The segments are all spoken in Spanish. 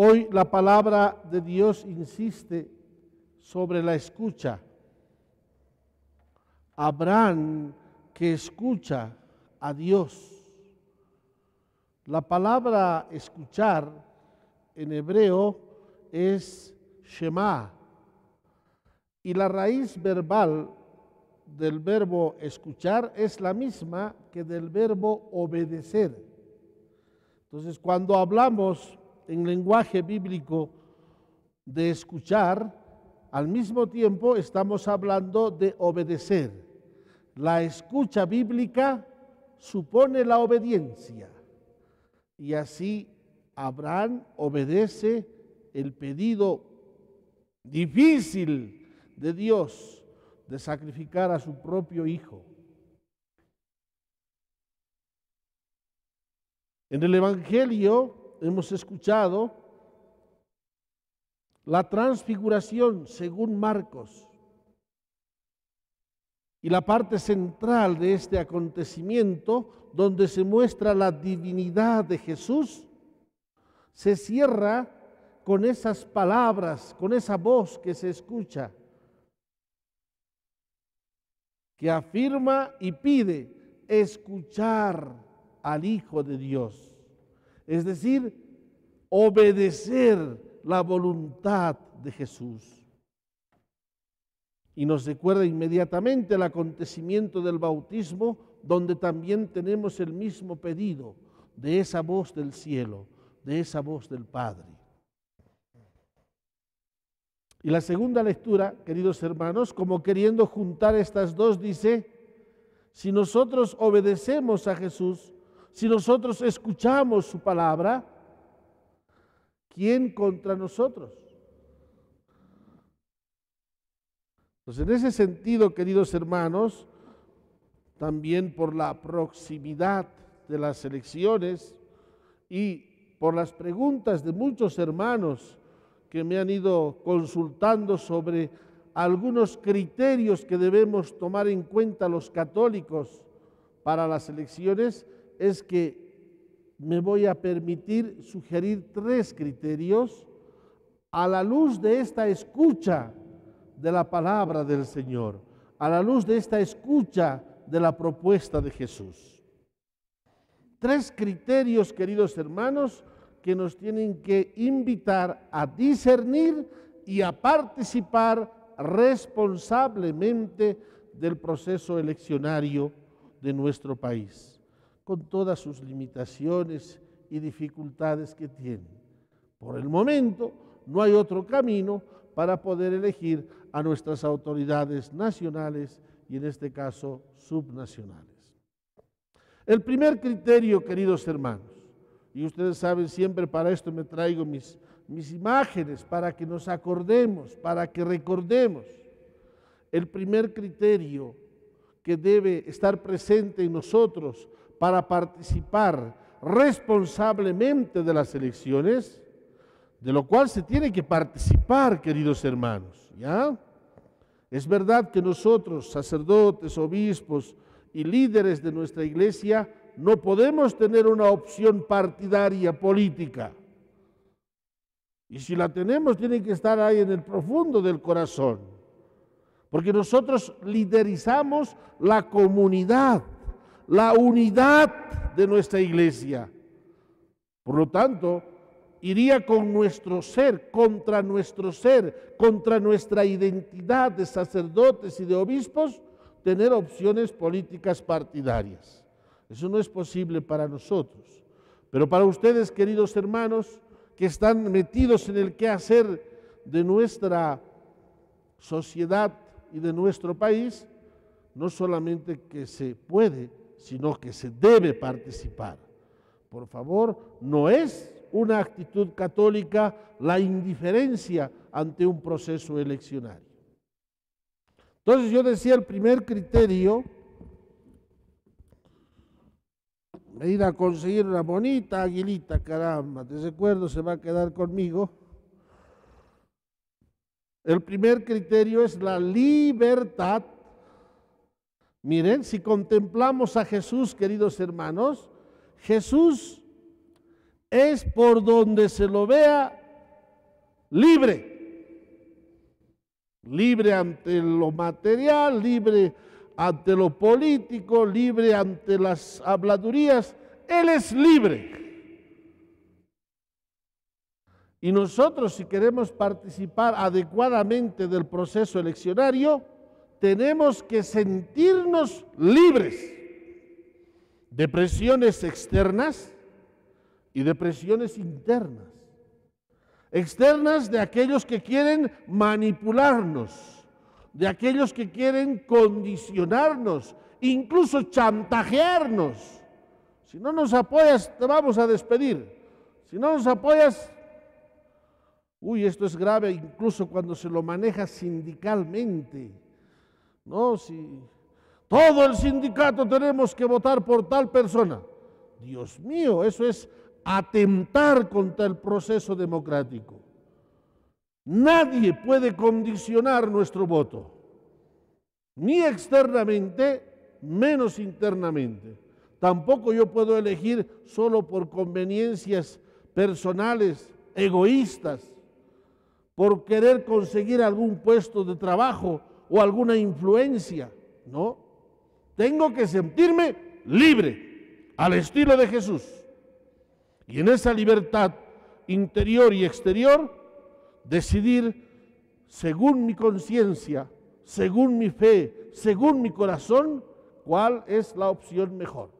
Hoy la palabra de Dios insiste sobre la escucha. Abraham que escucha a Dios. La palabra escuchar en hebreo es Shema y la raíz verbal del verbo escuchar es la misma que del verbo obedecer. Entonces, cuando hablamos en lenguaje bíblico de escuchar, al mismo tiempo estamos hablando de obedecer. La escucha bíblica supone la obediencia. Y así Abraham obedece el pedido difícil de Dios de sacrificar a su propio hijo. En el Evangelio hemos escuchado la transfiguración según Marcos. Y la parte central de este acontecimiento, donde se muestra la divinidad de Jesús, se cierra con esas palabras, con esa voz que se escucha, que afirma y pide escuchar al Hijo de Dios es decir, obedecer la voluntad de Jesús. Y nos recuerda inmediatamente el acontecimiento del bautismo, donde también tenemos el mismo pedido de esa voz del cielo, de esa voz del Padre. Y la segunda lectura, queridos hermanos, como queriendo juntar estas dos, dice, si nosotros obedecemos a Jesús, si nosotros escuchamos su palabra, ¿quién contra nosotros? Entonces, en ese sentido, queridos hermanos, también por la proximidad de las elecciones y por las preguntas de muchos hermanos que me han ido consultando sobre algunos criterios que debemos tomar en cuenta los católicos para las elecciones, es que me voy a permitir sugerir tres criterios a la luz de esta escucha de la palabra del Señor, a la luz de esta escucha de la propuesta de Jesús. Tres criterios, queridos hermanos, que nos tienen que invitar a discernir y a participar responsablemente del proceso eleccionario de nuestro país con todas sus limitaciones y dificultades que tiene. Por el momento, no hay otro camino para poder elegir a nuestras autoridades nacionales y en este caso subnacionales. El primer criterio, queridos hermanos, y ustedes saben siempre para esto me traigo mis, mis imágenes, para que nos acordemos, para que recordemos. El primer criterio que debe estar presente en nosotros para participar responsablemente de las elecciones, de lo cual se tiene que participar, queridos hermanos, ¿ya? Es verdad que nosotros, sacerdotes, obispos y líderes de nuestra iglesia, no podemos tener una opción partidaria política. Y si la tenemos, tiene que estar ahí en el profundo del corazón. Porque nosotros liderizamos la comunidad la unidad de nuestra iglesia. Por lo tanto, iría con nuestro ser, contra nuestro ser, contra nuestra identidad de sacerdotes y de obispos, tener opciones políticas partidarias. Eso no es posible para nosotros. Pero para ustedes, queridos hermanos, que están metidos en el quehacer de nuestra sociedad y de nuestro país, no solamente que se puede, sino que se debe participar. Por favor, no es una actitud católica la indiferencia ante un proceso eleccionario. Entonces yo decía el primer criterio, ir a conseguir una bonita aguilita, caramba, te recuerdo, se va a quedar conmigo. El primer criterio es la libertad Miren, si contemplamos a Jesús, queridos hermanos, Jesús es por donde se lo vea libre. Libre ante lo material, libre ante lo político, libre ante las habladurías. Él es libre. Y nosotros, si queremos participar adecuadamente del proceso eleccionario, tenemos que sentirnos libres de presiones externas y de presiones internas. Externas de aquellos que quieren manipularnos, de aquellos que quieren condicionarnos, incluso chantajearnos. Si no nos apoyas, te vamos a despedir. Si no nos apoyas, uy, esto es grave, incluso cuando se lo maneja sindicalmente no, si todo el sindicato tenemos que votar por tal persona. Dios mío, eso es atentar contra el proceso democrático. Nadie puede condicionar nuestro voto, ni externamente, menos internamente. Tampoco yo puedo elegir solo por conveniencias personales, egoístas, por querer conseguir algún puesto de trabajo o alguna influencia. No, tengo que sentirme libre al estilo de Jesús. Y en esa libertad interior y exterior, decidir según mi conciencia, según mi fe, según mi corazón, cuál es la opción mejor.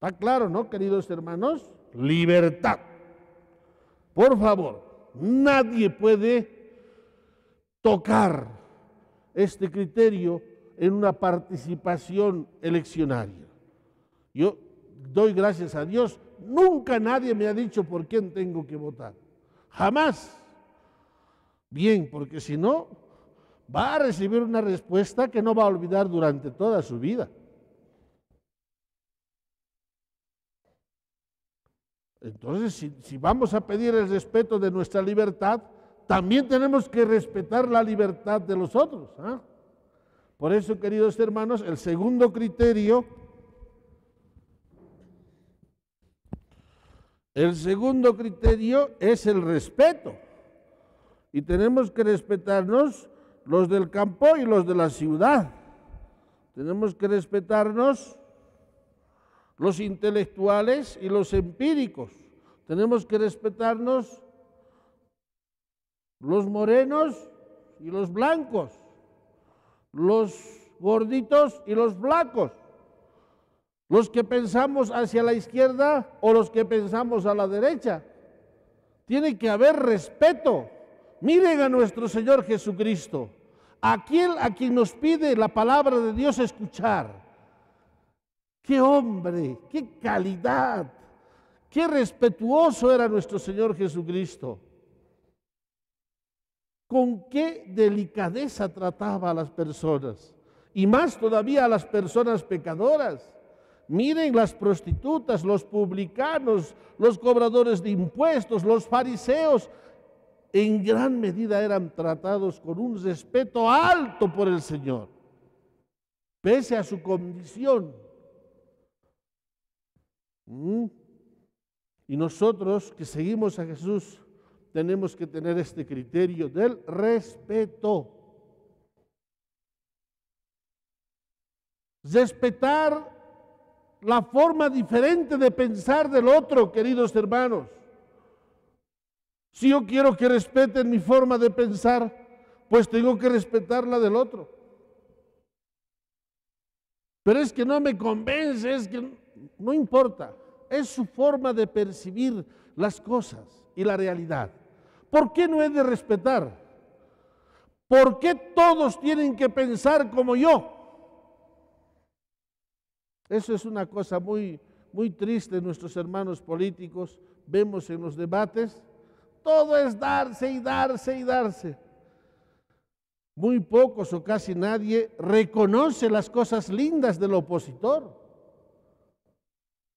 ¿Está claro, no, queridos hermanos? Libertad. Por favor, nadie puede tocar este criterio en una participación eleccionaria. Yo doy gracias a Dios, nunca nadie me ha dicho por quién tengo que votar. Jamás. Bien, porque si no, va a recibir una respuesta que no va a olvidar durante toda su vida. Entonces, si, vamos a pedir el respeto de nuestra libertad, también tenemos que respetar la libertad de los otros. ¿ah? Por eso, queridos hermanos, el segundo criterio, el segundo criterio es el respeto. Y tenemos que respetarnos los del campo y los de la ciudad. Tenemos que respetarnos los intelectuales y los empíricos. Tenemos que respetarnos los morenos y los blancos, los gorditos y los blancos, los que pensamos hacia la izquierda o los que pensamos a la derecha. Tiene que haber respeto. Miren a nuestro Señor Jesucristo, aquel a quien nos pide la palabra de Dios escuchar. Qué hombre, qué calidad, qué respetuoso era nuestro Señor Jesucristo con qué delicadeza trataba a las personas, y más todavía a las personas pecadoras. Miren las prostitutas, los publicanos, los cobradores de impuestos, los fariseos, en gran medida eran tratados con un respeto alto por el Señor, pese a su condición. ¿Mm? Y nosotros que seguimos a Jesús, tenemos que tener este criterio del respeto. Respetar la forma diferente de pensar del otro, queridos hermanos. Si yo quiero que respeten mi forma de pensar, pues tengo que respetar la del otro. Pero es que no me convence, es que no importa. Es su forma de percibir las cosas y la realidad. ¿Por qué no he de respetar? ¿Por qué todos tienen que pensar como yo? Eso es una cosa muy, muy triste, nuestros hermanos políticos vemos en los debates. Todo es darse y darse y darse. Muy pocos o casi nadie reconoce las cosas lindas del opositor.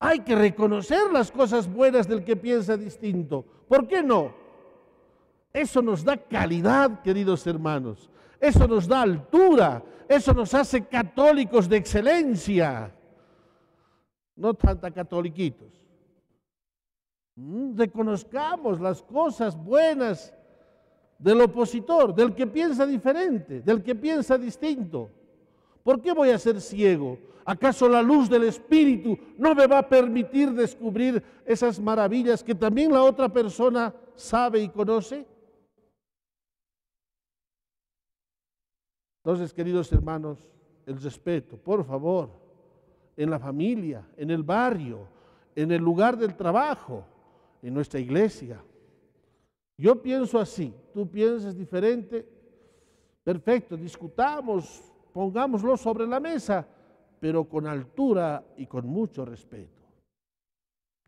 Hay que reconocer las cosas buenas del que piensa distinto. ¿Por qué no? Eso nos da calidad, queridos hermanos. Eso nos da altura. Eso nos hace católicos de excelencia. No tanta catoliquitos. Mm, reconozcamos las cosas buenas del opositor, del que piensa diferente, del que piensa distinto. ¿Por qué voy a ser ciego? ¿Acaso la luz del Espíritu no me va a permitir descubrir esas maravillas que también la otra persona sabe y conoce? Entonces, queridos hermanos, el respeto, por favor, en la familia, en el barrio, en el lugar del trabajo, en nuestra iglesia. Yo pienso así, tú piensas diferente, perfecto, discutamos, pongámoslo sobre la mesa, pero con altura y con mucho respeto.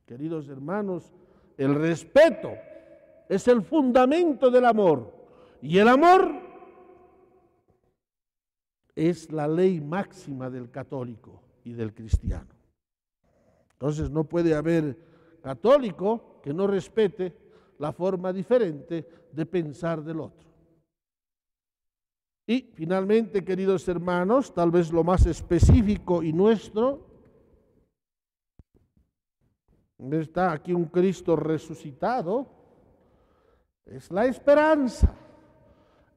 Queridos hermanos, el respeto es el fundamento del amor y el amor es la ley máxima del católico y del cristiano. Entonces no puede haber católico que no respete la forma diferente de pensar del otro. Y finalmente, queridos hermanos, tal vez lo más específico y nuestro, está aquí un Cristo resucitado, es la esperanza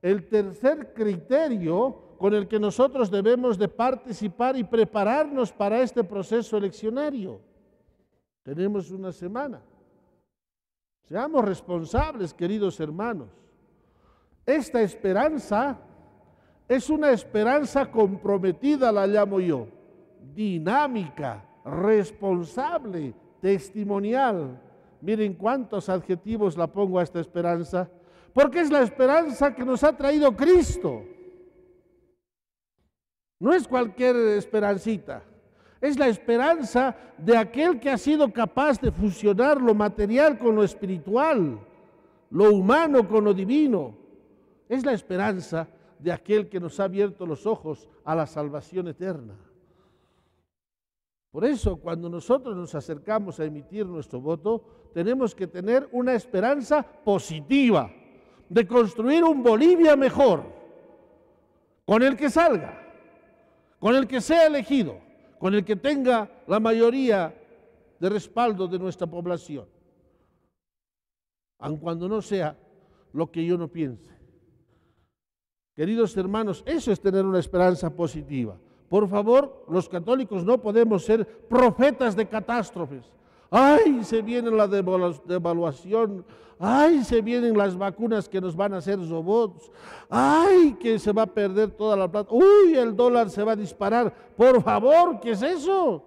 el tercer criterio con el que nosotros debemos de participar y prepararnos para este proceso eleccionario. Tenemos una semana. Seamos responsables, queridos hermanos. Esta esperanza es una esperanza comprometida, la llamo yo, dinámica, responsable, testimonial. Miren cuántos adjetivos la pongo a esta esperanza porque es la esperanza que nos ha traído Cristo. No es cualquier esperancita, es la esperanza de aquel que ha sido capaz de fusionar lo material con lo espiritual, lo humano con lo divino. Es la esperanza de aquel que nos ha abierto los ojos a la salvación eterna. Por eso, cuando nosotros nos acercamos a emitir nuestro voto, tenemos que tener una esperanza positiva de construir un Bolivia mejor, con el que salga, con el que sea elegido, con el que tenga la mayoría de respaldo de nuestra población, aun cuando no sea lo que yo no piense. Queridos hermanos, eso es tener una esperanza positiva. Por favor, los católicos no podemos ser profetas de catástrofes, ay, se viene la devaluación, ay, se vienen las vacunas que nos van a hacer robots, ay, que se va a perder toda la plata, uy, el dólar se va a disparar, por favor, ¿qué es eso?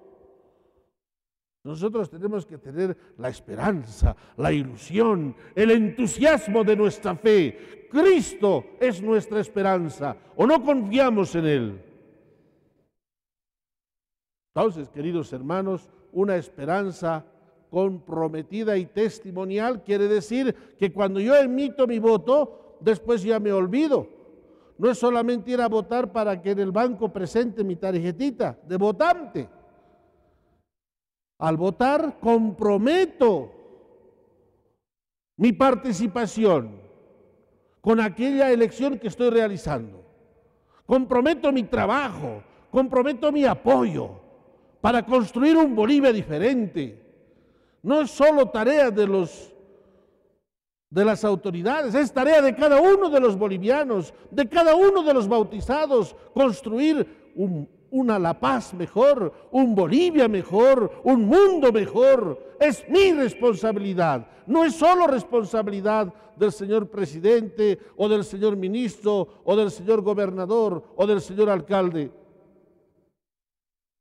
Nosotros tenemos que tener la esperanza, la ilusión, el entusiasmo de nuestra fe. Cristo es nuestra esperanza, o no confiamos en Él. Entonces, queridos hermanos, una esperanza comprometida y testimonial. Quiere decir que cuando yo emito mi voto, después ya me olvido. No es solamente ir a votar para que en el banco presente mi tarjetita de votante. Al votar comprometo mi participación con aquella elección que estoy realizando. Comprometo mi trabajo, comprometo mi apoyo, para construir un Bolivia diferente. No es solo tarea de los de las autoridades, es tarea de cada uno de los bolivianos, de cada uno de los bautizados, construir una La Paz mejor, un Bolivia mejor, un mundo mejor. Es mi responsabilidad, no es solo responsabilidad del señor presidente o del señor ministro o del señor gobernador o del señor alcalde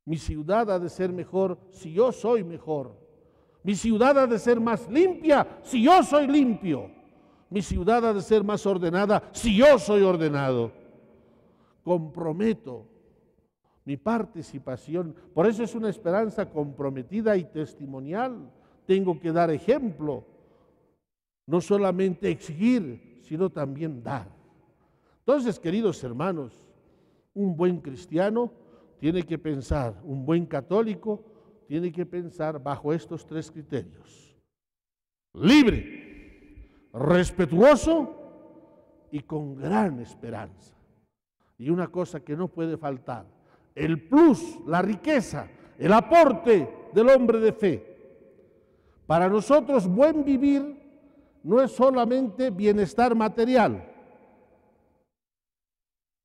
mi ciudad ha de ser mejor si yo soy mejor. Mi ciudad ha de ser más limpia si yo soy limpio. Mi ciudad ha de ser más ordenada si yo soy ordenado. Comprometo mi participación. Por eso es una esperanza comprometida y testimonial. Tengo que dar ejemplo. No solamente exigir, sino también dar. Entonces, queridos hermanos, un buen cristiano tiene que pensar, un buen católico tiene que pensar bajo estos tres criterios. Libre, respetuoso y con gran esperanza. Y una cosa que no puede faltar, el plus, la riqueza, el aporte del hombre de fe. Para nosotros buen vivir no es solamente bienestar material.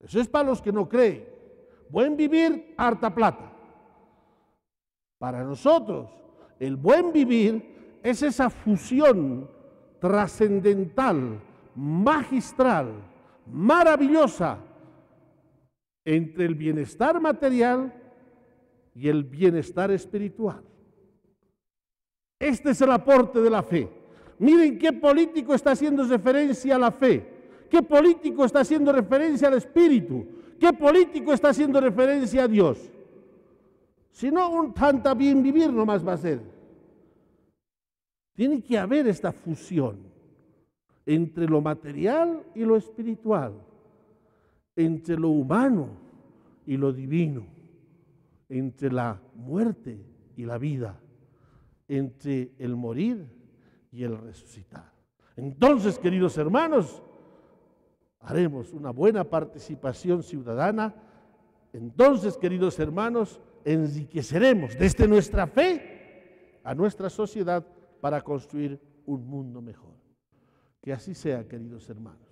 Eso es para los que no creen buen vivir, harta plata. Para nosotros, el buen vivir es esa fusión trascendental, magistral, maravillosa entre el bienestar material y el bienestar espiritual. Este es el aporte de la fe. Miren qué político está haciendo referencia a la fe, qué político está haciendo referencia al espíritu, ¿Qué político está haciendo referencia a Dios? Si no, un tanta bien vivir nomás va a ser. Tiene que haber esta fusión entre lo material y lo espiritual, entre lo humano y lo divino, entre la muerte y la vida, entre el morir y el resucitar. Entonces, queridos hermanos, haremos una buena participación ciudadana, entonces, queridos hermanos, enriqueceremos desde nuestra fe a nuestra sociedad para construir un mundo mejor. Que así sea, queridos hermanos.